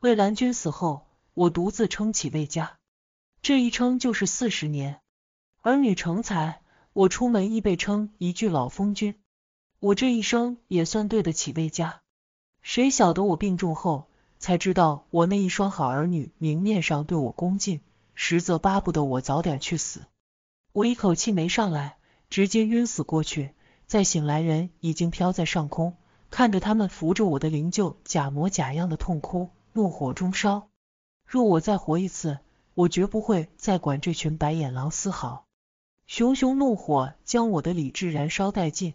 魏兰君死后，我独自撑起魏家，这一撑就是四十年，儿女成才，我出门亦被称一句老风君，我这一生也算对得起魏家。谁晓得我病重后，才知道我那一双好儿女，明面上对我恭敬，实则巴不得我早点去死。我一口气没上来，直接晕死过去，再醒来人已经飘在上空，看着他们扶着我的灵柩，假模假样的痛哭。怒火中烧，若我再活一次，我绝不会再管这群白眼狼丝毫。熊熊怒火将我的理智燃烧殆尽，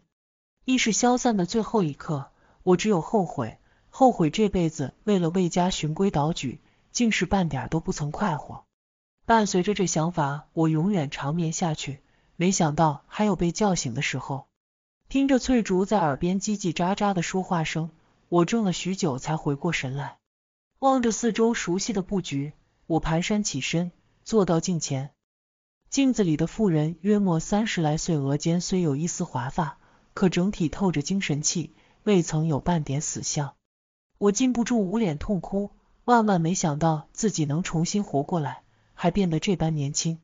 意识消散的最后一刻，我只有后悔，后悔这辈子为了魏家循规蹈矩，竟是半点都不曾快活。伴随着这想法，我永远长眠下去。没想到还有被叫醒的时候，听着翠竹在耳边叽叽喳喳的说话声，我怔了许久才回过神来。望着四周熟悉的布局，我蹒跚起身，坐到镜前。镜子里的妇人约莫三十来岁，额间虽有一丝华发，可整体透着精神气，未曾有半点死相。我禁不住捂脸痛哭，万万没想到自己能重新活过来，还变得这般年轻。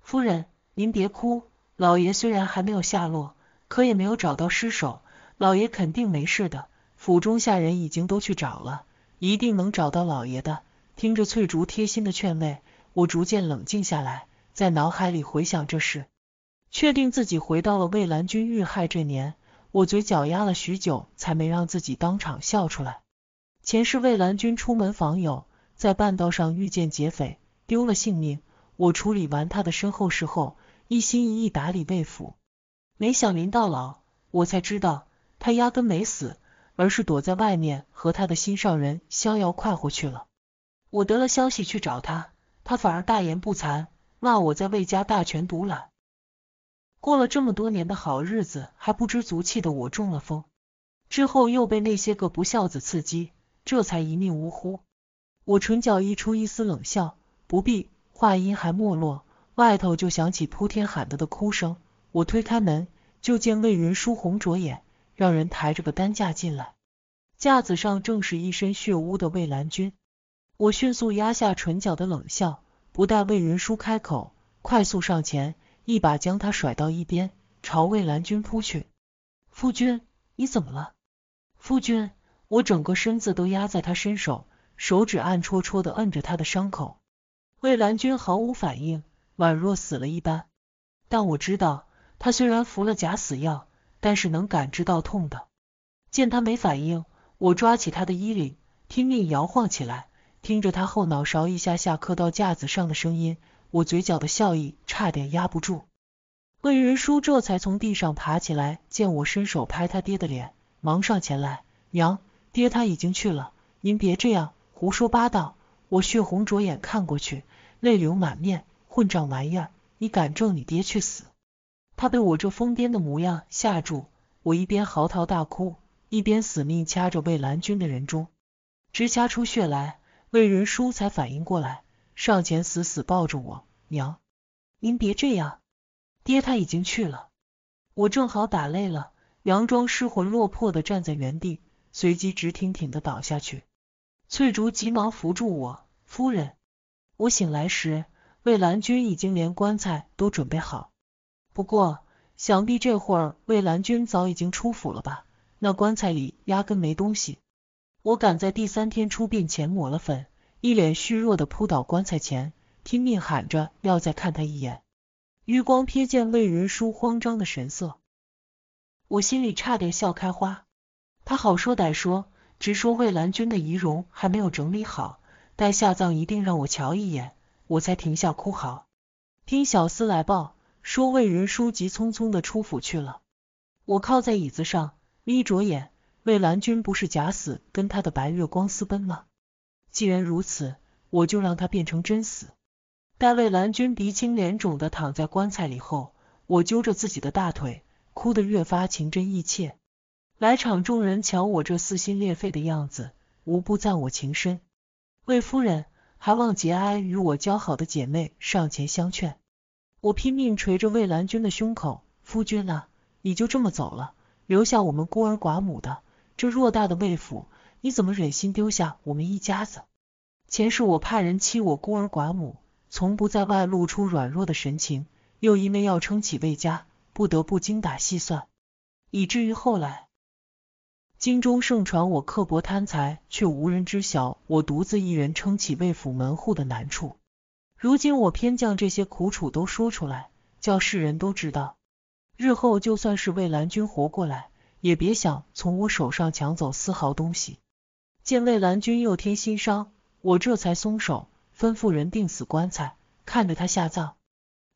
夫人，您别哭。老爷虽然还没有下落，可也没有找到尸首，老爷肯定没事的。府中下人已经都去找了。一定能找到老爷的。听着翠竹贴心的劝慰，我逐渐冷静下来，在脑海里回想这事，确定自己回到了魏兰君遇害这年。我嘴角压了许久，才没让自己当场笑出来。前世魏兰君出门访友，在半道上遇见劫匪，丢了性命。我处理完他的身后事后，一心一意打理魏府。没想临到老，我才知道他压根没死。而是躲在外面和他的心上人逍遥快活去了。我得了消息去找他，他反而大言不惭，骂我在魏家大权独揽。过了这么多年的好日子，还不知足气的我中了风，之后又被那些个不孝子刺激，这才一命呜呼。我唇角溢出一丝冷笑，不必。话音还没落，外头就响起铺天喊地的哭声。我推开门，就见魏云舒红着眼。让人抬着个担架进来，架子上正是一身血污的魏兰君。我迅速压下唇角的冷笑，不待魏仁舒开口，快速上前，一把将他甩到一边，朝魏兰君扑去。夫君，你怎么了？夫君，我整个身子都压在他身手，手指暗戳戳的摁着他的伤口。魏兰君毫无反应，宛若死了一般。但我知道，他虽然服了假死药。但是能感知到痛的，见他没反应，我抓起他的衣领，拼命摇晃起来，听着他后脑勺一下下磕到架子上的声音，我嘴角的笑意差点压不住。魏仁书这才从地上爬起来，见我伸手拍他爹的脸，忙上前来：“娘，爹他已经去了，您别这样，胡说八道。”我血红着眼看过去，泪流满面：“混账玩意儿，你敢咒你爹去死！”他被我这疯癫的模样吓住，我一边嚎啕大哭，一边死命掐着魏兰君的人中，直掐出血来。魏仁叔才反应过来，上前死死抱住我：“娘，您别这样，爹他已经去了。”我正好打累了，佯装失魂落魄的站在原地，随即直挺挺的倒下去。翠竹急忙扶住我：“夫人，我醒来时，魏兰君已经连棺材都准备好。”不过，想必这会儿魏兰君早已经出府了吧？那棺材里压根没东西。我赶在第三天出殡前抹了粉，一脸虚弱的扑倒棺材前，拼命喊着要再看他一眼。余光瞥见魏仁舒慌张的神色，我心里差点笑开花。他好说歹说，直说魏兰君的仪容还没有整理好，待下葬一定让我瞧一眼，我才停下哭嚎。听小厮来报。说魏仁叔急匆匆的出府去了。我靠在椅子上，眯着眼。魏兰君不是假死，跟他的白月光私奔吗？既然如此，我就让他变成真死。待魏兰君鼻青脸肿的躺在棺材里后，我揪着自己的大腿，哭得越发情真意切。来场众人瞧我这撕心裂肺的样子，无不赞我情深。魏夫人，还望节哀。与我交好的姐妹上前相劝。我拼命捶着魏兰君的胸口，夫君啊，你就这么走了，留下我们孤儿寡母的。这偌大的魏府，你怎么忍心丢下我们一家子？前世我怕人欺我孤儿寡母，从不在外露出软弱的神情，又因为要撑起魏家，不得不精打细算，以至于后来京中盛传我刻薄贪财，却无人知晓我独自一人撑起魏府门户的难处。如今我偏将这些苦楚都说出来，叫世人都知道。日后就算是魏兰君活过来，也别想从我手上抢走丝毫东西。见魏兰君又添新伤，我这才松手，吩咐人定死棺材，看着他下葬。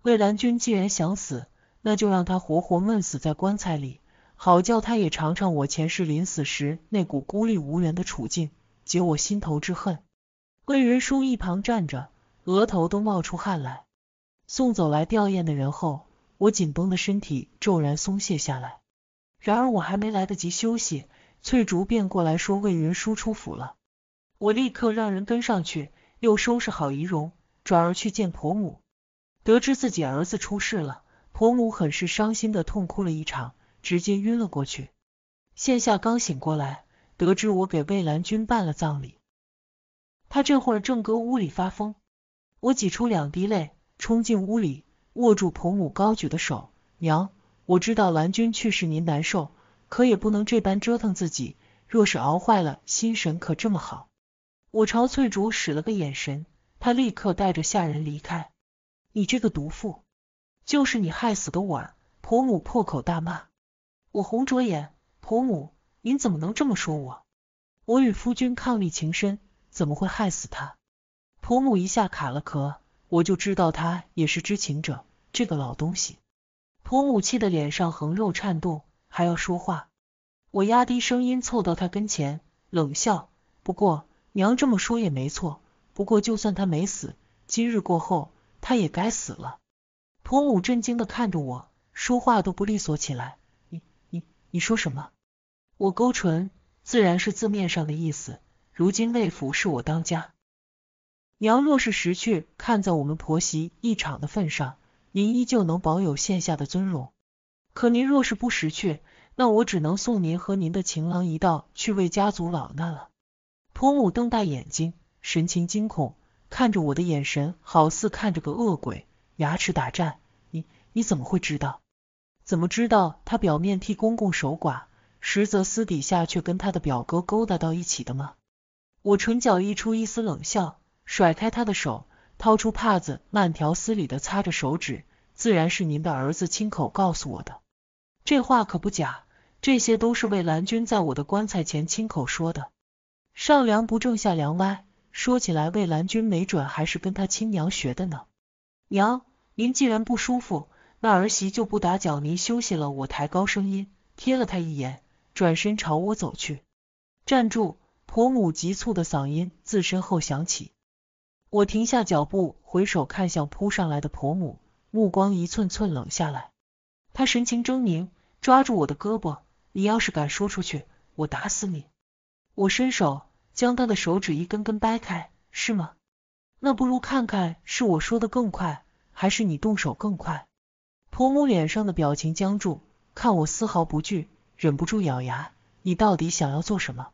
魏兰君既然想死，那就让他活活闷死在棺材里，好叫他也尝尝我前世临死时那股孤立无援的处境，解我心头之恨。魏云书一旁站着。额头都冒出汗来。送走来吊唁的人后，我紧绷的身体骤然松懈下来。然而我还没来得及休息，翠竹便过来说魏云叔出府了。我立刻让人跟上去，又收拾好仪容，转而去见婆母。得知自己儿子出事了，婆母很是伤心的痛哭了一场，直接晕了过去。现下刚醒过来，得知我给魏兰君办了葬礼，他这会儿正搁屋里发疯。我挤出两滴泪，冲进屋里，握住婆母高举的手。娘，我知道蓝君去世您难受，可也不能这般折腾自己。若是熬坏了，心神可这么好？我朝翠竹使了个眼神，她立刻带着下人离开。你这个毒妇，就是你害死的婉！婆母破口大骂。我红着眼，婆母，您怎么能这么说我？我与夫君伉俪情深，怎么会害死他？婆母一下卡了壳，我就知道他也是知情者。这个老东西，婆母气得脸上横肉颤动，还要说话。我压低声音凑到他跟前，冷笑。不过娘这么说也没错。不过就算他没死，今日过后他也该死了。婆母震惊的看着我，说话都不利索起来。你你你说什么？我勾唇，自然是字面上的意思。如今魏府是我当家。娘若是识趣，看在我们婆媳一场的份上，您依旧能保有现下的尊荣。可您若是不识趣，那我只能送您和您的情郎一道去为家族老难了。婆母瞪大眼睛，神情惊恐，看着我的眼神好似看着个恶鬼，牙齿打颤。你你怎么会知道？怎么知道她表面替公公守寡，实则私底下却跟她的表哥勾搭到一起的吗？我唇角溢出一丝冷笑。甩开他的手，掏出帕子，慢条斯理的擦着手指。自然是您的儿子亲口告诉我的，这话可不假。这些都是魏兰君在我的棺材前亲口说的。上梁不正下梁歪，说起来魏兰君没准还是跟他亲娘学的呢。娘，您既然不舒服，那儿媳就不打搅您休息了。我抬高声音，瞥了他一眼，转身朝我走去。站住！婆母急促的嗓音自身后响起。我停下脚步，回首看向扑上来的婆母，目光一寸寸冷下来。她神情狰狞，抓住我的胳膊：“你要是敢说出去，我打死你！”我伸手将她的手指一根根掰开，是吗？那不如看看是我说的更快，还是你动手更快？婆母脸上的表情僵住，看我丝毫不惧，忍不住咬牙：“你到底想要做什么？”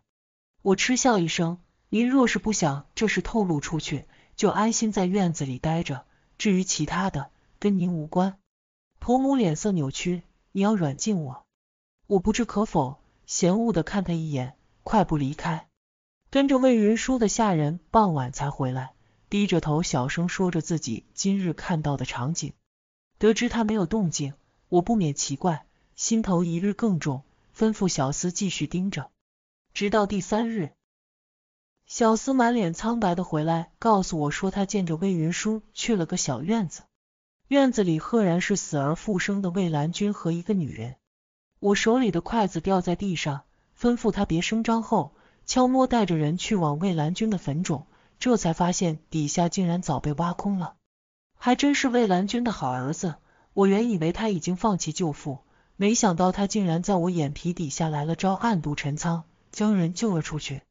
我嗤笑一声：“您若是不想这事透露出去。”就安心在院子里待着，至于其他的，跟您无关。婆母脸色扭曲，你要软禁我？我不置可否，嫌恶的看他一眼，快步离开。跟着魏云舒的下人，傍晚才回来，低着头小声说着自己今日看到的场景。得知他没有动静，我不免奇怪，心头一日更重，吩咐小厮继续盯着，直到第三日。小厮满脸苍白的回来，告诉我说他见着魏云舒去了个小院子，院子里赫然是死而复生的魏兰君和一个女人。我手里的筷子掉在地上，吩咐他别声张后，悄摸带着人去往魏兰君的坟冢，这才发现底下竟然早被挖空了。还真是魏兰君的好儿子，我原以为他已经放弃救父，没想到他竟然在我眼皮底下来了招暗度陈仓，将人救了出去。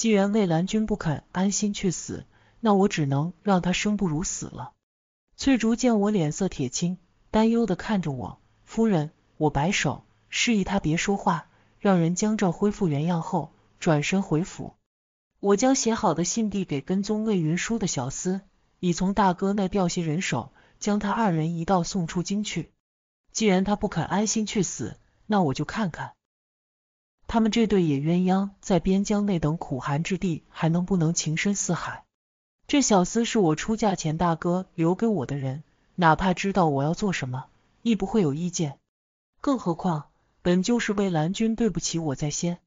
既然魏兰君不肯安心去死，那我只能让他生不如死了。翠竹见我脸色铁青，担忧的看着我。夫人，我摆手，示意他别说话，让人将这恢复原样后，转身回府。我将写好的信递给跟踪魏云舒的小厮，已从大哥那调些人手，将他二人一道送出京去。既然他不肯安心去死，那我就看看。他们这对野鸳鸯在边疆那等苦寒之地，还能不能情深似海？这小厮是我出嫁前大哥留给我的人，哪怕知道我要做什么，亦不会有意见。更何况，本就是为兰君对不起我在先。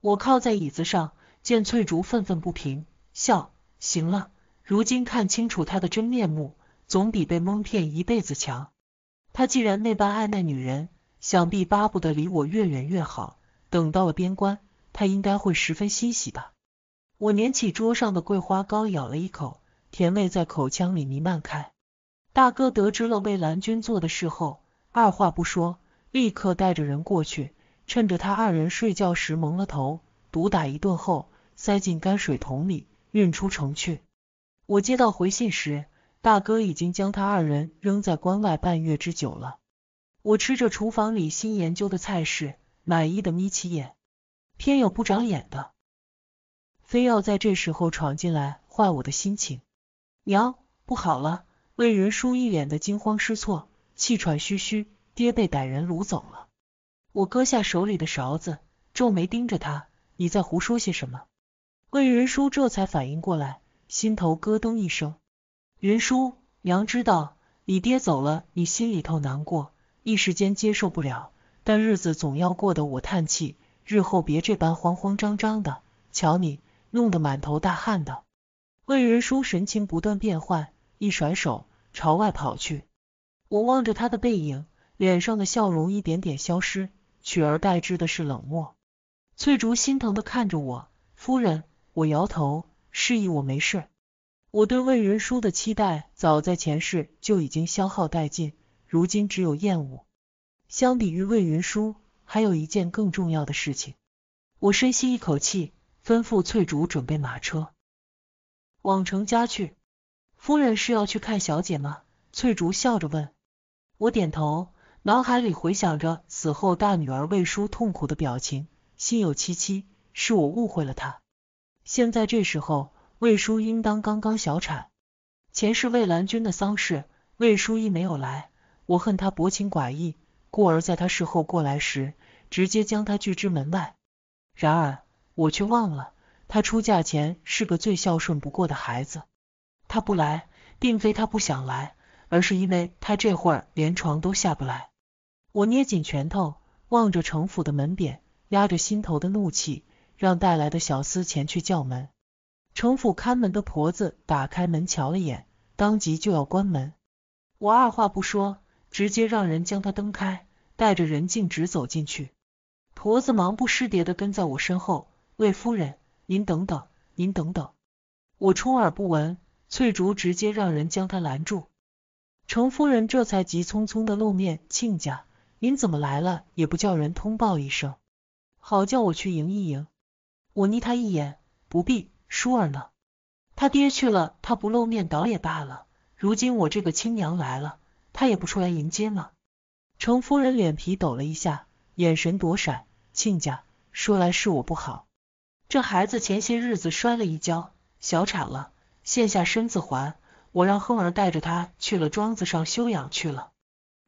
我靠在椅子上，见翠竹愤愤不平，笑。行了，如今看清楚他的真面目，总比被蒙骗一辈子强。他既然那般爱那女人，想必巴不得离我越远越好。等到了边关，他应该会十分欣喜吧。我捻起桌上的桂花糕，咬了一口，甜味在口腔里弥漫开。大哥得知了为蓝军做的事后，二话不说，立刻带着人过去，趁着他二人睡觉时蒙了头，毒打一顿后，塞进泔水桶里运出城去。我接到回信时，大哥已经将他二人扔在关外半月之久了。我吃着厨房里新研究的菜式。满意的眯起眼，偏有不长眼的，非要在这时候闯进来坏我的心情。娘，不好了！魏云舒一脸的惊慌失措，气喘吁吁，爹被歹人掳走了。我割下手里的勺子，皱眉盯着他，你在胡说些什么？魏云舒这才反应过来，心头咯噔一声。云舒，娘知道你爹走了，你心里头难过，一时间接受不了。但日子总要过得。我叹气。日后别这般慌慌张张的，瞧你弄得满头大汗的。魏仁叔神情不断变换，一甩手朝外跑去。我望着他的背影，脸上的笑容一点点消失，取而代之的是冷漠。翠竹心疼的看着我，夫人。我摇头，示意我没事。我对魏仁叔的期待，早在前世就已经消耗殆尽，如今只有厌恶。相比于魏云舒，还有一件更重要的事情。我深吸一口气，吩咐翠竹准备马车，往程家去。夫人是要去看小姐吗？翠竹笑着问。我点头，脑海里回想着死后大女儿魏舒痛苦的表情，心有戚戚，是我误会了她。现在这时候，魏舒应当刚刚小产。前世魏兰君的丧事，魏舒亦没有来，我恨他薄情寡义。故而在他事后过来时，直接将他拒之门外。然而我却忘了，他出嫁前是个最孝顺不过的孩子。他不来，并非他不想来，而是因为他这会儿连床都下不来。我捏紧拳头，望着城府的门匾，压着心头的怒气，让带来的小厮前去叫门。城府看门的婆子打开门瞧了眼，当即就要关门。我二话不说。直接让人将他蹬开，带着人径直走进去。婆子忙不迭地跟在我身后：“魏夫人，您等等，您等等。”我充耳不闻，翠竹直接让人将他拦住。程夫人这才急匆匆的露面：“亲家，您怎么来了？也不叫人通报一声，好叫我去迎一迎。”我睨他一眼：“不必，舒儿呢？他爹去了，他不露面倒也罢了，如今我这个亲娘来了。”他也不出来迎接了。程夫人脸皮抖了一下，眼神躲闪。亲家，说来是我不好。这孩子前些日子摔了一跤，小产了，现下身子还……我让亨儿带着他去了庄子上休养去了。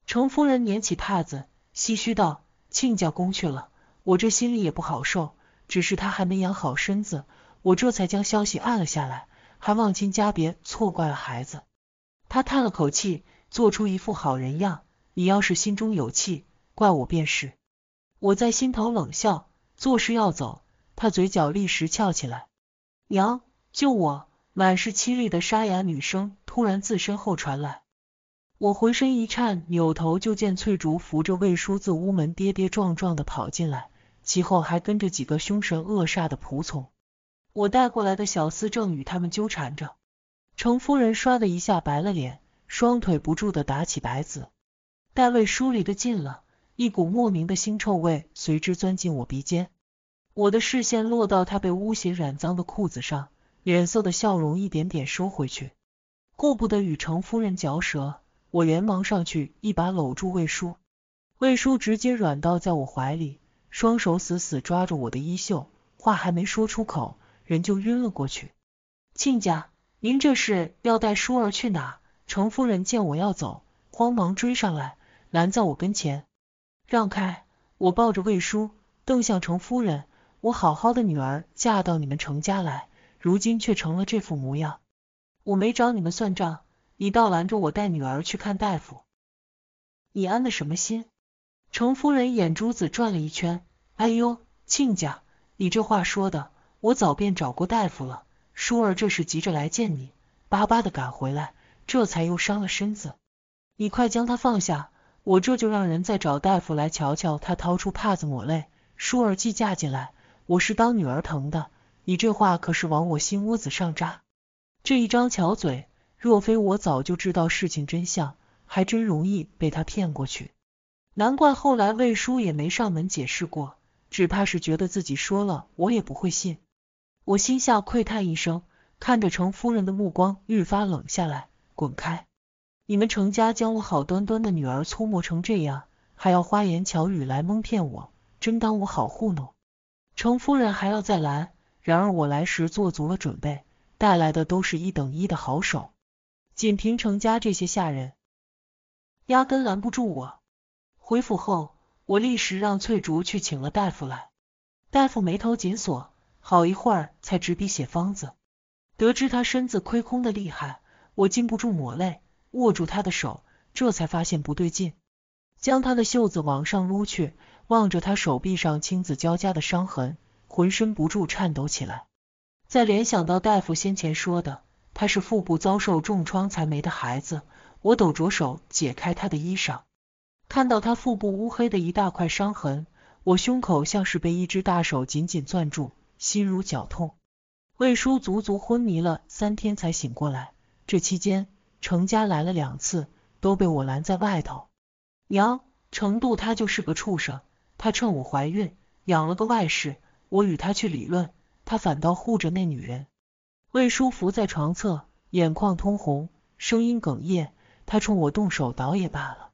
程夫人捻起帕子，唏嘘道：“亲家公去了，我这心里也不好受。只是他还没养好身子，我这才将消息按了下来。还望亲家别错怪了孩子。”她叹了口气。做出一副好人样，你要是心中有气，怪我便是。我在心头冷笑，作势要走，他嘴角立时翘起来。娘，救我！满是凄厉的沙哑女声突然自身后传来，我浑身一颤，扭头就见翠竹扶着魏叔自屋门跌跌撞撞的跑进来，其后还跟着几个凶神恶煞的仆从，我带过来的小厮正与他们纠缠着。程夫人唰的一下白了脸。双腿不住地打起摆子，待卫叔离得近了，一股莫名的腥臭味随之钻进我鼻尖。我的视线落到他被污血染脏的裤子上，脸色的笑容一点点收回去，顾不得与程夫人嚼舌，我连忙上去一把搂住魏叔，魏叔直接软倒在我怀里，双手死死抓着我的衣袖，话还没说出口，人就晕了过去。亲家，您这是要带舒儿去哪？程夫人见我要走，慌忙追上来，拦在我跟前，让开。我抱着魏叔，瞪向程夫人，我好好的女儿嫁到你们程家来，如今却成了这副模样。我没找你们算账，你倒拦着我带女儿去看大夫，你安的什么心？程夫人眼珠子转了一圈，哎呦，亲家，你这话说的，我早便找过大夫了，舒儿这是急着来见你，巴巴的赶回来。这才又伤了身子，你快将他放下，我这就让人再找大夫来瞧瞧他。掏出帕子抹泪，舒儿既嫁进来，我是当女儿疼的，你这话可是往我心窝子上扎。这一张巧嘴，若非我早就知道事情真相，还真容易被他骗过去。难怪后来魏叔也没上门解释过，只怕是觉得自己说了我也不会信。我心下喟叹一声，看着程夫人的目光愈发冷下来。滚开！你们程家将我好端端的女儿粗磨成这样，还要花言巧语来蒙骗我，真当我好糊弄？程夫人还要再拦，然而我来时做足了准备，带来的都是一等一的好手，仅凭程家这些下人，压根拦不住我。回府后，我立时让翠竹去请了大夫来，大夫眉头紧锁，好一会儿才执笔写方子，得知他身子亏空的厉害。我禁不住抹泪，握住他的手，这才发现不对劲，将他的袖子往上撸去，望着他手臂上青紫交加的伤痕，浑身不住颤抖起来。再联想到大夫先前说的，他是腹部遭受重创才没的孩子，我抖着手解开他的衣裳，看到他腹部乌黑的一大块伤痕，我胸口像是被一只大手紧紧攥住，心如绞痛。魏叔足足昏迷了三天才醒过来。这期间，程家来了两次，都被我拦在外头。娘，程度他就是个畜生，他趁我怀孕养了个外室，我与他去理论，他反倒护着那女人。魏叔伏在床侧，眼眶通红，声音哽咽，他冲我动手倒也罢了，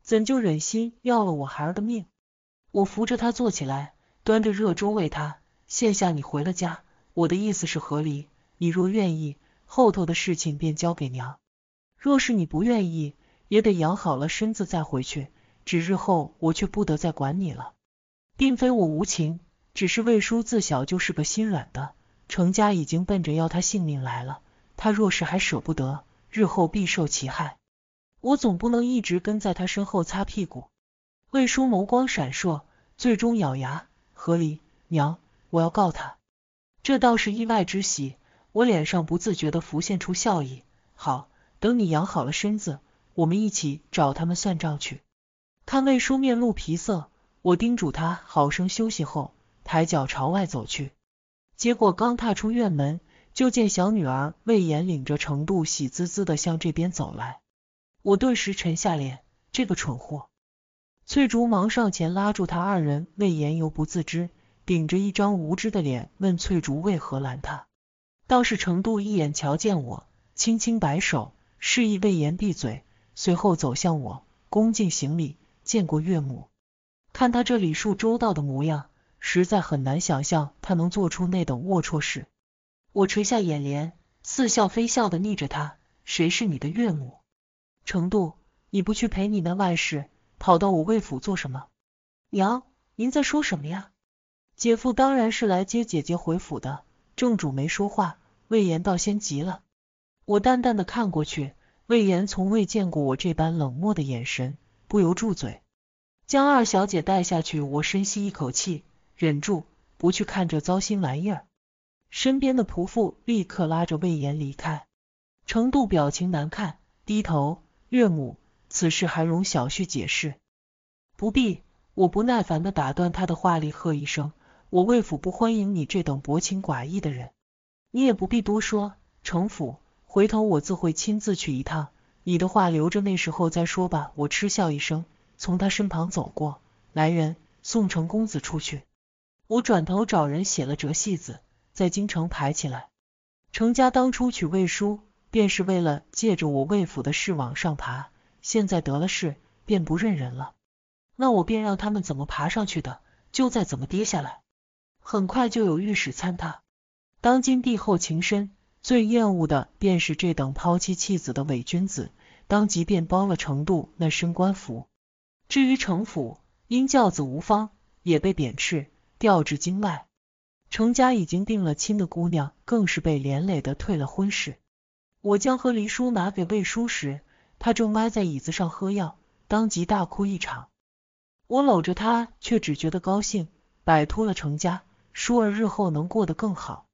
怎就忍心要了我孩儿的命？我扶着他坐起来，端着热粥喂他。现下你回了家，我的意思是和离，你若愿意。后头的事情便交给娘，若是你不愿意，也得养好了身子再回去。只日后我却不得再管你了，并非我无情，只是魏叔自小就是个心软的，程家已经奔着要他性命来了，他若是还舍不得，日后必受其害。我总不能一直跟在他身后擦屁股。魏叔眸光闪烁，最终咬牙：“何离，娘，我要告他。”这倒是意外之喜。我脸上不自觉地浮现出笑意。好，等你养好了身子，我们一起找他们算账去。看魏叔面露皮色，我叮嘱他好生休息后，抬脚朝外走去。结果刚踏出院门，就见小女儿魏延领着程度喜滋滋地向这边走来。我顿时沉下脸，这个蠢货！翠竹忙上前拉住他二人，魏延犹不自知，顶着一张无知的脸问翠竹为何拦他。倒是程度一眼瞧见我，轻轻摆手，示意魏延闭嘴，随后走向我，恭敬行礼，见过岳母。看他这礼数周到的模样，实在很难想象他能做出那等龌龊事。我垂下眼帘，似笑非笑的睨着他，谁是你的岳母？程度，你不去陪你那外室，跑到我魏府做什么？娘，您在说什么呀？姐夫当然是来接姐姐回府的。正主没说话。魏延倒先急了，我淡淡的看过去，魏延从未见过我这般冷漠的眼神，不由住嘴，将二小姐带下去。我深吸一口气，忍住不去看这糟心玩意儿。身边的仆妇立刻拉着魏延离开。程度表情难看，低头，岳母，此事还容小婿解释。不必，我不耐烦的打断他的话里喝一声，我魏府不欢迎你这等薄情寡义的人。你也不必多说，城府，回头我自会亲自去一趟。你的话留着那时候再说吧。我嗤笑一声，从他身旁走过来人，送程公子出去。我转头找人写了折戏子，在京城排起来。程家当初娶魏叔，便是为了借着我魏府的事往上爬，现在得了势，便不认人了。那我便让他们怎么爬上去的，就再怎么跌下来。很快就有御史参他。当今帝后情深，最厌恶的便是这等抛妻弃子的伪君子。当即便包了程度那身官服。至于程府，因教子无方，也被贬斥，调至京外。程家已经定了亲的姑娘，更是被连累的退了婚事。我将和离书拿给魏叔时，他正歪在椅子上喝药，当即大哭一场。我搂着他，却只觉得高兴，摆脱了程家，舒儿日后能过得更好。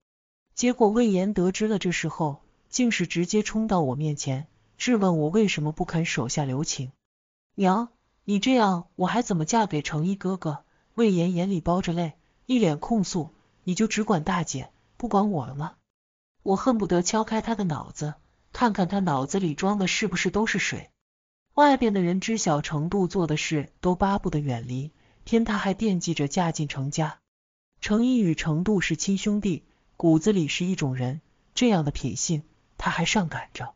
结果魏延得知了，这事后，竟是直接冲到我面前，质问我为什么不肯手下留情。娘，你这样我还怎么嫁给程毅哥哥？魏延眼里包着泪，一脸控诉：“你就只管大姐，不管我了吗？”我恨不得敲开他的脑子，看看他脑子里装的是不是都是水。外边的人知晓程度做的事，都巴不得远离。天，他还惦记着嫁进程家。程毅与程度是亲兄弟。骨子里是一种人，这样的品性，他还上赶着。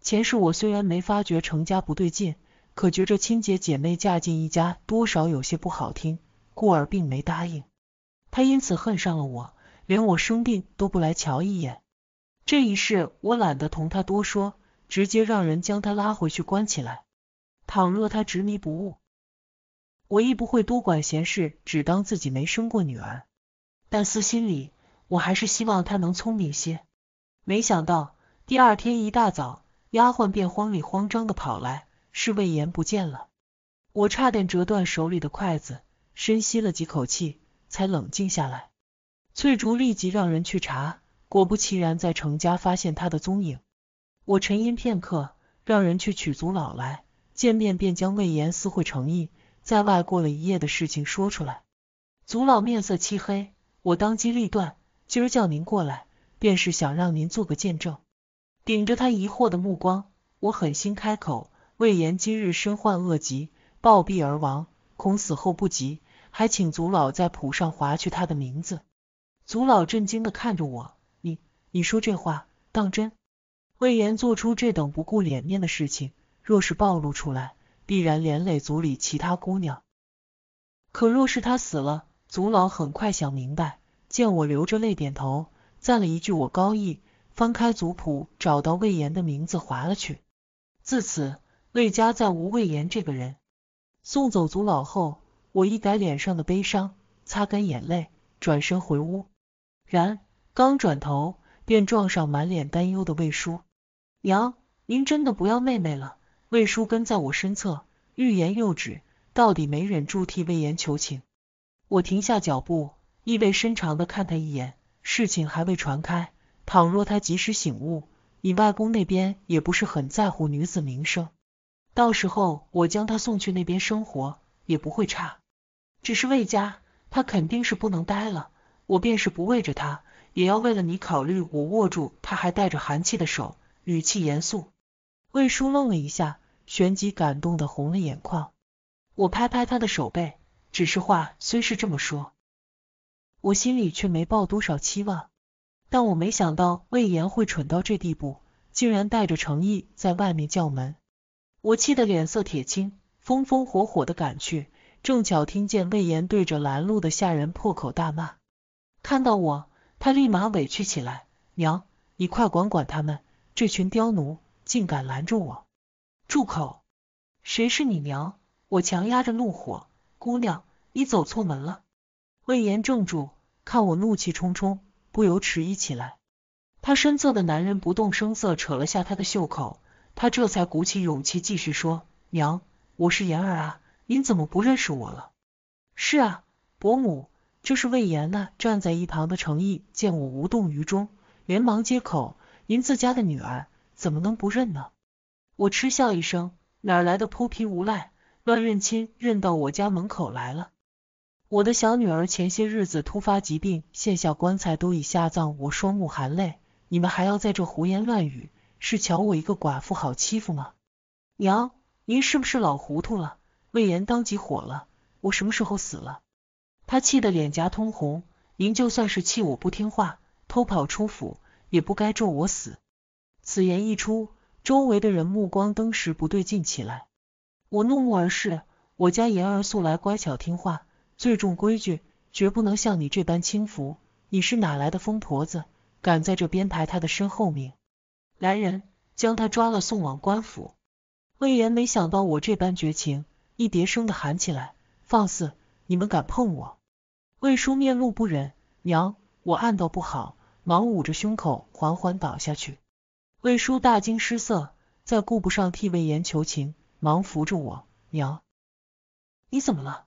前世我虽然没发觉程家不对劲，可觉着亲姐姐妹嫁进一家，多少有些不好听，故而并没答应。他因此恨上了我，连我生病都不来瞧一眼。这一世我懒得同他多说，直接让人将他拉回去关起来。倘若他执迷不悟，我亦不会多管闲事，只当自己没生过女儿。但私心里。我还是希望他能聪明些。没想到第二天一大早，丫鬟便慌里慌张的跑来，是魏延不见了。我差点折断手里的筷子，深吸了几口气，才冷静下来。翠竹立即让人去查，果不其然，在程家发现他的踪影。我沉吟片刻，让人去取族老来见面，便将魏延私会程毅，在外过了一夜的事情说出来。族老面色漆黑，我当机立断。今儿叫您过来，便是想让您做个见证。顶着他疑惑的目光，我狠心开口：“魏延今日身患恶疾，暴毙而亡，恐死后不吉，还请族老在谱上划去他的名字。”族老震惊的看着我：“你，你说这话当真？魏延做出这等不顾脸面的事情，若是暴露出来，必然连累族里其他姑娘。可若是他死了，族老很快想明白。”见我流着泪点头，赞了一句我高义，翻开族谱找到魏延的名字划了去。自此，魏家再无魏延这个人。送走族老后，我一改脸上的悲伤，擦干眼泪，转身回屋。然刚转头，便撞上满脸担忧的魏叔。娘，您真的不要妹妹了？魏叔跟在我身侧，欲言又止，到底没忍住替魏延求情。我停下脚步。意味深长的看他一眼，事情还未传开，倘若他及时醒悟，你外公那边也不是很在乎女子名声，到时候我将他送去那边生活也不会差。只是魏家，他肯定是不能待了，我便是不为着他，也要为了你考虑。我握住他还带着寒气的手，语气严肃。魏叔愣了一下，旋即感动的红了眼眶。我拍拍他的手背，只是话虽是这么说。我心里却没抱多少期望，但我没想到魏延会蠢到这地步，竟然带着诚意在外面叫门。我气得脸色铁青，风风火火的赶去，正巧听见魏延对着拦路的下人破口大骂。看到我，他立马委屈起来：“娘，你快管管他们，这群刁奴竟敢拦住我！”住口！谁是你娘？我强压着怒火：“姑娘，你走错门了。”魏延怔住，看我怒气冲冲，不由迟疑起来。他身侧的男人不动声色，扯了下他的袖口，他这才鼓起勇气继续说：“娘，我是言儿啊，您怎么不认识我了？”“是啊，伯母，这是魏延呢。”站在一旁的程毅见我无动于衷，连忙接口：“您自家的女儿，怎么能不认呢？”我嗤笑一声：“哪来的泼皮无赖，乱认亲，认到我家门口来了。”我的小女儿前些日子突发疾病，现下棺材都已下葬，我双目含泪。你们还要在这胡言乱语，是瞧我一个寡妇好欺负吗？娘，您是不是老糊涂了？魏延当即火了，我什么时候死了？他气得脸颊通红。您就算是气我不听话，偷跑出府，也不该咒我死。此言一出，周围的人目光登时不对劲起来。我怒目而视，我家言儿素来乖巧听话。最重规矩，绝不能像你这般轻浮。你是哪来的疯婆子，敢在这编排他的身后名？来人，将他抓了，送往官府。魏延没想到我这般绝情，一叠声的喊起来：“放肆！你们敢碰我！”魏叔面露不忍，娘，我暗道不好，忙捂着胸口，缓缓倒下去。魏叔大惊失色，再顾不上替魏延求情，忙扶住我：“娘，你怎么了？”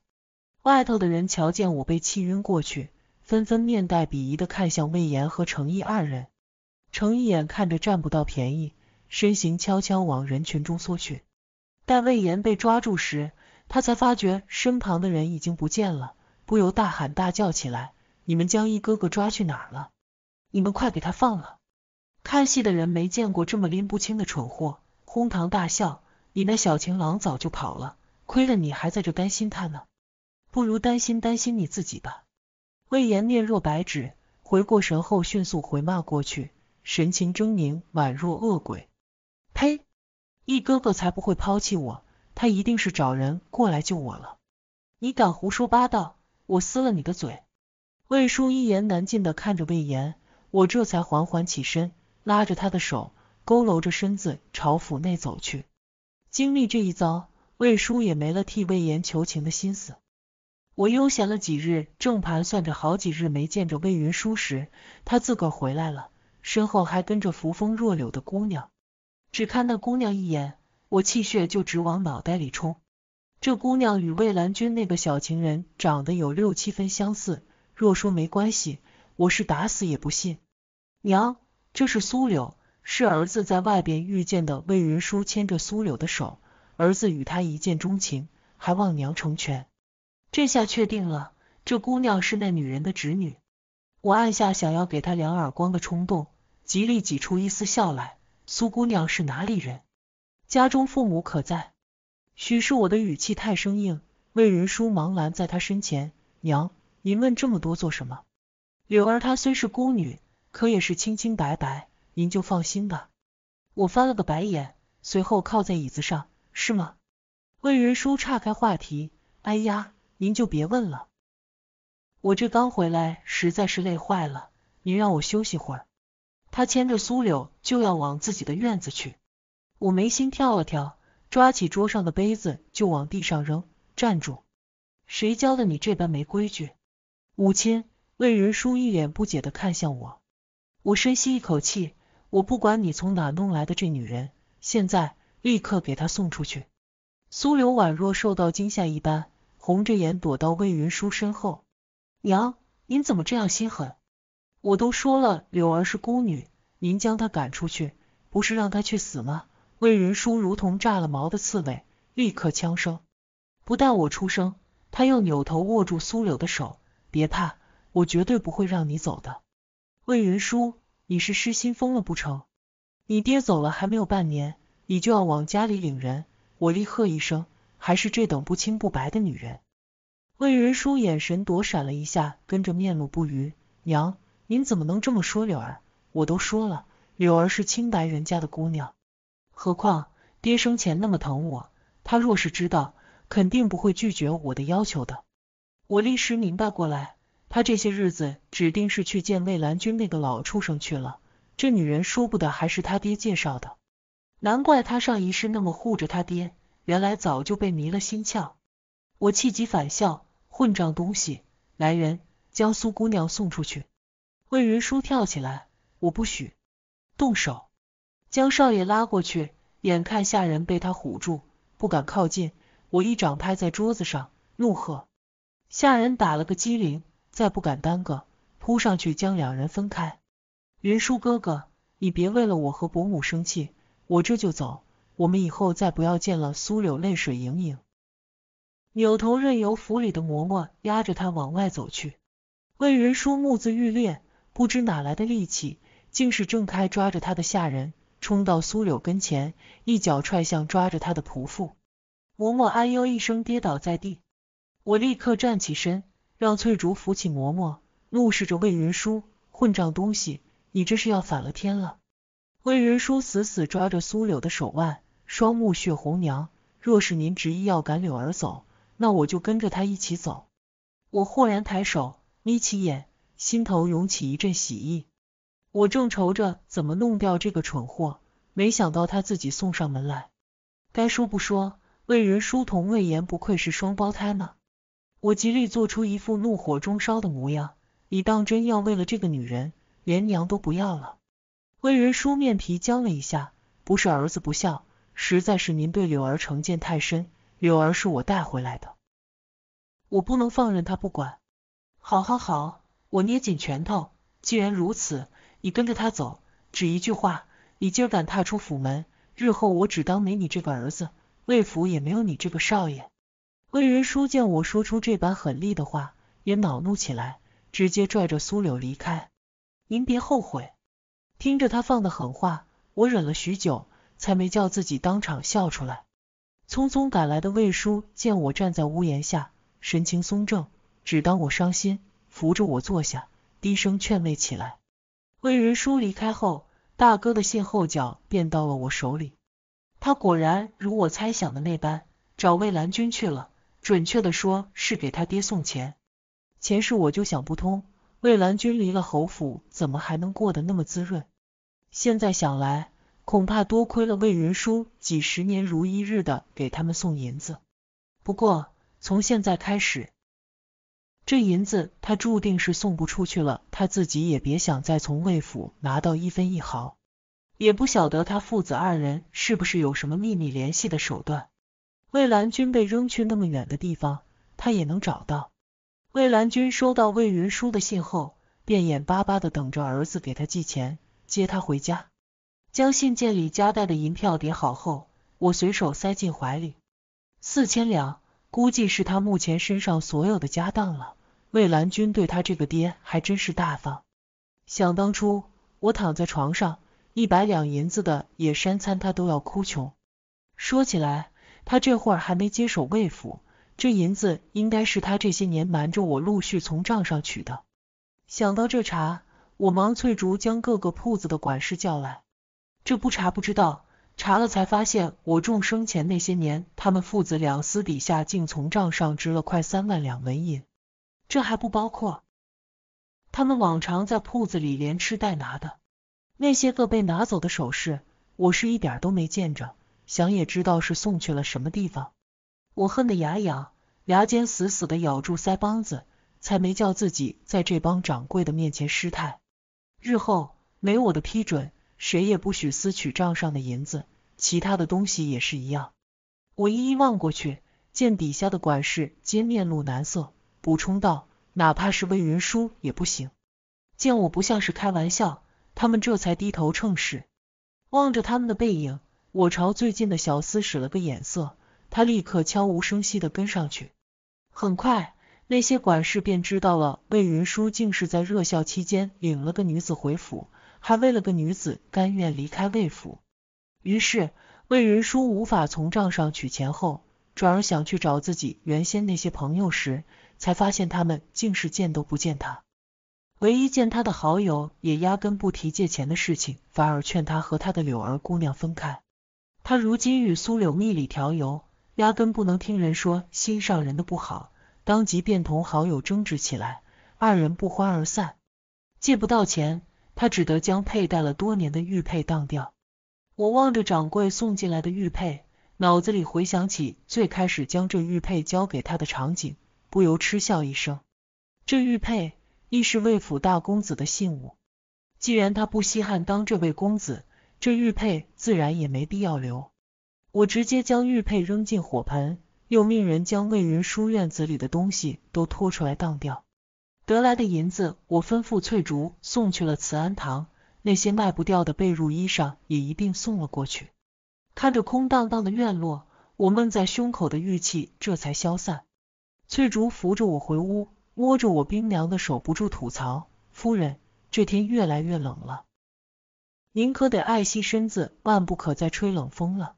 外头的人瞧见我被气晕过去，纷纷面带鄙夷的看向魏延和程毅二人。程毅眼看着占不到便宜，身形悄悄往人群中缩去。待魏延被抓住时，他才发觉身旁的人已经不见了，不由大喊大叫起来：“你们将一哥哥抓去哪了？你们快给他放了！”看戏的人没见过这么拎不清的蠢货，哄堂大笑：“你那小情郎早就跑了，亏了你还在这担心他呢。”不如担心担心你自己吧。魏延面若白纸，回过神后迅速回骂过去，神情狰狞，宛若恶鬼。呸！易哥哥才不会抛弃我，他一定是找人过来救我了。你敢胡说八道，我撕了你的嘴！魏叔一言难尽的看着魏延，我这才缓缓起身，拉着他的手，佝偻着身子朝府内走去。经历这一遭，魏叔也没了替魏延求情的心思。我悠闲了几日，正盘算着好几日没见着魏云舒时，他自个儿回来了，身后还跟着扶风若柳的姑娘。只看那姑娘一眼，我气血就直往脑袋里冲。这姑娘与魏兰君那个小情人长得有六七分相似，若说没关系，我是打死也不信。娘，这是苏柳，是儿子在外边遇见的魏云舒，牵着苏柳的手，儿子与她一见钟情，还望娘成全。这下确定了，这姑娘是那女人的侄女。我按下想要给她两耳光的冲动，极力挤出一丝笑来。苏姑娘是哪里人？家中父母可在？许是我的语气太生硬，魏仁叔忙拦在她身前：“娘，您问这么多做什么？柳儿她虽是孤女，可也是清清白白，您就放心吧。”我翻了个白眼，随后靠在椅子上：“是吗？”魏仁叔岔开话题：“哎呀。”您就别问了，我这刚回来，实在是累坏了，您让我休息会儿。他牵着苏柳就要往自己的院子去，我眉心跳了跳，抓起桌上的杯子就往地上扔。站住！谁教的你这般没规矩？母亲，魏仁叔一脸不解的看向我，我深吸一口气，我不管你从哪弄来的这女人，现在立刻给她送出去。苏柳宛若受到惊吓一般。红着眼躲到魏云舒身后，娘，您怎么这样心狠？我都说了，柳儿是孤女，您将她赶出去，不是让她去死吗？魏云舒如同炸了毛的刺猬，立刻枪声，不但我出声！他又扭头握住苏柳的手，别怕，我绝对不会让你走的。魏云舒，你是失心疯了不成？你爹走了还没有半年，你就要往家里领人？我厉喝一声。还是这等不清不白的女人，魏仁舒眼神躲闪了一下，跟着面露不愉。娘，您怎么能这么说柳儿？我都说了，柳儿是清白人家的姑娘，何况爹生前那么疼我，他若是知道，肯定不会拒绝我的要求的。我立时明白过来，他这些日子指定是去见魏兰君那个老畜生去了。这女人说不得还是他爹介绍的，难怪他上一世那么护着他爹。原来早就被迷了心窍，我气急反笑，混账东西！来人，将苏姑娘送出去。魏云舒跳起来，我不许，动手！将少爷拉过去，眼看下人被他唬住，不敢靠近，我一掌拍在桌子上，怒喝。下人打了个机灵，再不敢耽搁，扑上去将两人分开。云舒哥哥，你别为了我和伯母生气，我这就走。我们以后再不要见了。苏柳泪水盈盈，扭头任由府里的嬷嬷压着她往外走去。魏云舒目眦欲裂，不知哪来的力气，竟是挣开抓着他的下人，冲到苏柳跟前，一脚踹向抓着他的仆妇。嬷嬷哎呦一声跌倒在地。我立刻站起身，让翠竹扶起嬷嬷，怒视着魏云书：“混账东西，你这是要反了天了！”魏云舒死死抓着苏柳的手腕。双目血红娘，若是您执意要赶柳儿走，那我就跟着他一起走。我豁然抬手，眯起眼，心头涌起一阵喜意。我正愁着怎么弄掉这个蠢货，没想到他自己送上门来。该说不说，魏仁叔同魏延不愧是双胞胎呢。我极力做出一副怒火中烧的模样。你当真要为了这个女人，连娘都不要了？魏仁叔面皮僵了一下，不是儿子不孝。实在是您对柳儿成见太深，柳儿是我带回来的，我不能放任他不管。好，好，好，我捏紧拳头。既然如此，你跟着他走。只一句话，你今儿敢踏出府门，日后我只当没你这个儿子，魏府也没有你这个少爷。魏云舒见我说出这般狠厉的话，也恼怒起来，直接拽着苏柳离开。您别后悔，听着他放的狠话，我忍了许久。才没叫自己当场笑出来。匆匆赶来的魏叔见我站在屋檐下，神情松正，只当我伤心，扶着我坐下，低声劝慰起来。魏仁叔离开后，大哥的信后脚便到了我手里。他果然如我猜想的那般，找魏兰君去了。准确的说是给他爹送钱。前世我就想不通，魏兰君离了侯府，怎么还能过得那么滋润？现在想来。恐怕多亏了魏云舒几十年如一日的给他们送银子。不过从现在开始，这银子他注定是送不出去了，他自己也别想再从魏府拿到一分一毫。也不晓得他父子二人是不是有什么秘密联系的手段。魏兰君被扔去那么远的地方，他也能找到。魏兰君收到魏云舒的信后，便眼巴巴的等着儿子给他寄钱，接他回家。将信件里夹带的银票叠好后，我随手塞进怀里。四千两，估计是他目前身上所有的家当了。魏兰君对他这个爹还真是大方。想当初，我躺在床上，一百两银子的野山参他都要哭穷。说起来，他这会儿还没接手魏府，这银子应该是他这些年瞒着我陆续从账上取的。想到这茬，我忙翠竹将各个铺子的管事叫来。这不查不知道，查了才发现，我重生前那些年，他们父子俩私底下竟从账上支了快三万两纹银，这还不包括他们往常在铺子里连吃带拿的那些个被拿走的首饰，我是一点都没见着，想也知道是送去了什么地方。我恨得牙痒，牙尖死死的咬住腮帮子，才没叫自己在这帮掌柜的面前失态。日后没我的批准。谁也不许私取账上的银子，其他的东西也是一样。我一一望过去，见底下的管事皆面露难色，补充道：“哪怕是魏云舒也不行。”见我不像是开玩笑，他们这才低头称是。望着他们的背影，我朝最近的小厮使了个眼色，他立刻悄无声息地跟上去。很快，那些管事便知道了魏云舒竟是在热校期间领了个女子回府。还为了个女子甘愿离开魏府，于是魏仁叔无法从账上取钱后，转而想去找自己原先那些朋友时，才发现他们竟是见都不见他。唯一见他的好友也压根不提借钱的事情，反而劝他和他的柳儿姑娘分开。他如今与苏柳蜜里调油，压根不能听人说心上人的不好，当即便同好友争执起来，二人不欢而散。借不到钱。他只得将佩戴了多年的玉佩当掉。我望着掌柜送进来的玉佩，脑子里回想起最开始将这玉佩交给他的场景，不由嗤笑一声。这玉佩亦是魏府大公子的信物，既然他不稀罕当这位公子，这玉佩自然也没必要留。我直接将玉佩扔进火盆，又命人将魏云书院子里的东西都拖出来当掉。得来的银子，我吩咐翠竹送去了慈安堂。那些卖不掉的被褥衣裳也一并送了过去。看着空荡荡的院落，我闷在胸口的郁气这才消散。翠竹扶着我回屋，摸着我冰凉的手，不住吐槽：“夫人，这天越来越冷了，您可得爱惜身子，万不可再吹冷风了。”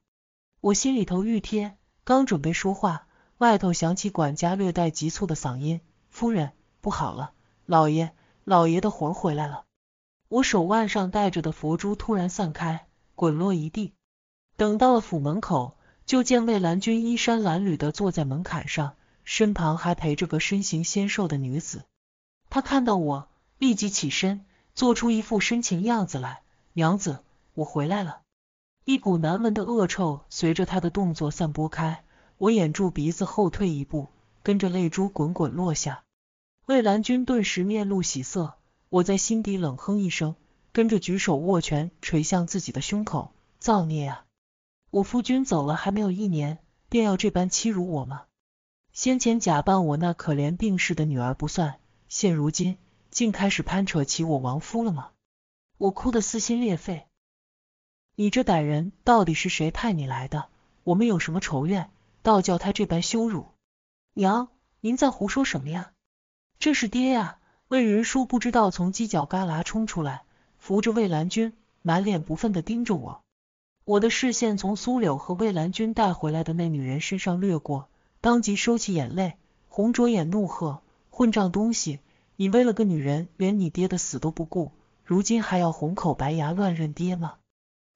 我心里头欲贴，刚准备说话，外头响起管家略带急促的嗓音：“夫人。”不好了，老爷，老爷的魂回来了！我手腕上戴着的佛珠突然散开，滚落一地。等到了府门口，就见魏兰君衣衫褴褛的坐在门槛上，身旁还陪着个身形纤瘦的女子。他看到我，立即起身，做出一副深情样子来：“娘子，我回来了。”一股难闻的恶臭随着他的动作散播开，我掩住鼻子后退一步，跟着泪珠滚滚落下。魏兰君顿时面露喜色，我在心底冷哼一声，跟着举手握拳捶向自己的胸口。造孽啊！我夫君走了还没有一年，便要这般欺辱我吗？先前假扮我那可怜病逝的女儿不算，现如今竟开始攀扯起我亡夫了吗？我哭得撕心裂肺。你这歹人，到底是谁派你来的？我们有什么仇怨，倒叫他这般羞辱？娘，您在胡说什么呀？这是爹呀！魏云舒不知道从犄角旮旯冲出来，扶着魏兰君，满脸不忿地盯着我。我的视线从苏柳和魏兰君带回来的那女人身上掠过，当即收起眼泪，红着眼怒喝：“混账东西！你为了个女人，连你爹的死都不顾，如今还要红口白牙乱认爹吗？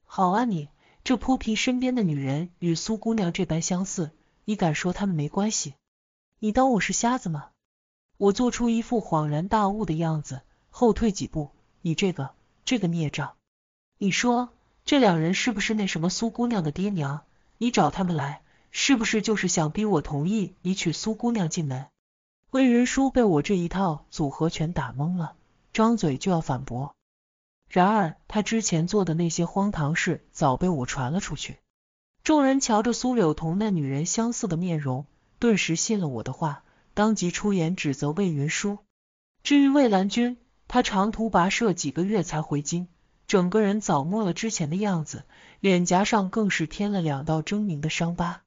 好啊你！这泼皮身边的女人与苏姑娘这般相似，你敢说她们没关系？你当我是瞎子吗？”我做出一副恍然大悟的样子，后退几步。你这个这个孽障！你说这两人是不是那什么苏姑娘的爹娘？你找他们来，是不是就是想逼我同意你娶苏姑娘进门？魏云舒被我这一套组合拳打懵了，张嘴就要反驳。然而他之前做的那些荒唐事早被我传了出去，众人瞧着苏柳同那女人相似的面容，顿时信了我的话。当即出言指责魏云舒。至于魏兰君，他长途跋涉几个月才回京，整个人早没了之前的样子，脸颊上更是添了两道狰狞的伤疤。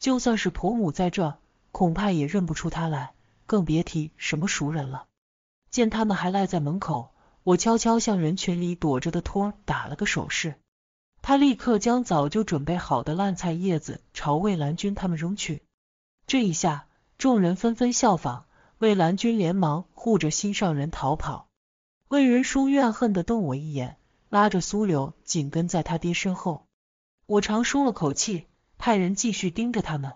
就算是婆母在这，恐怕也认不出他来，更别提什么熟人了。见他们还赖在门口，我悄悄向人群里躲着的托打了个手势，他立刻将早就准备好的烂菜叶子朝魏兰君他们扔去。这一下。众人纷纷效仿，魏兰君连忙护着心上人逃跑。魏云叔怨恨的瞪我一眼，拉着苏柳紧跟在他爹身后。我长舒了口气，派人继续盯着他们。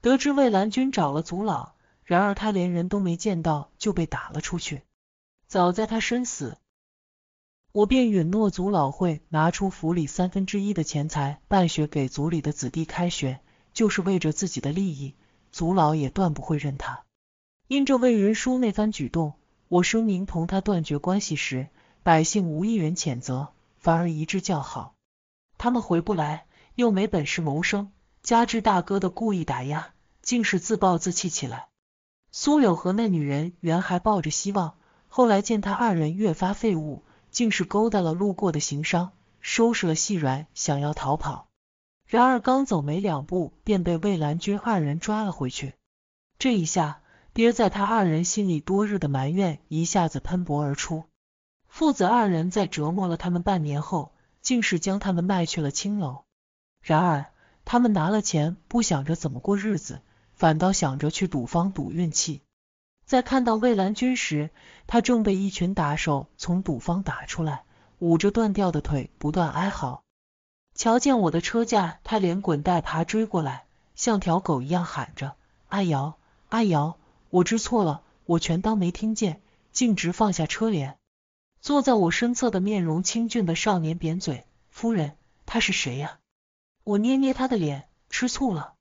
得知魏兰君找了族老，然而他连人都没见到就被打了出去。早在他身死，我便允诺族老会拿出府里三分之一的钱财办学给族里的子弟开学，就是为着自己的利益。族老也断不会认他。因着魏云舒那番举动，我声明同他断绝关系时，百姓无一人谴责，反而一致叫好。他们回不来，又没本事谋生，加之大哥的故意打压，竟是自暴自弃起来。苏柳和那女人原还抱着希望，后来见他二人越发废物，竟是勾搭了路过的行商，收拾了细软，想要逃跑。然而刚走没两步，便被魏兰君二人抓了回去。这一下，憋在他二人心里多日的埋怨一下子喷薄而出。父子二人在折磨了他们半年后，竟是将他们卖去了青楼。然而他们拿了钱，不想着怎么过日子，反倒想着去赌方赌运气。在看到魏兰君时，他正被一群打手从赌方打出来，捂着断掉的腿，不断哀嚎。瞧见我的车架，他连滚带爬追过来，像条狗一样喊着：“阿瑶，阿瑶，我知错了。”我全当没听见，径直放下车帘。坐在我身侧的面容清俊的少年扁嘴：“夫人，他是谁呀？”我捏捏他的脸，吃醋了，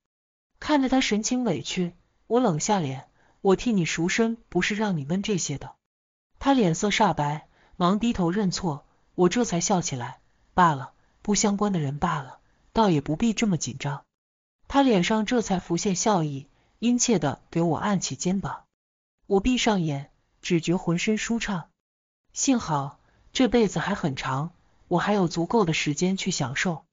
看着他神情委屈，我冷下脸：“我替你赎身，不是让你问这些的。”他脸色煞白，忙低头认错。我这才笑起来：“罢了。”不相关的人罢了，倒也不必这么紧张。他脸上这才浮现笑意，殷切的给我按起肩膀。我闭上眼，只觉浑身舒畅。幸好这辈子还很长，我还有足够的时间去享受。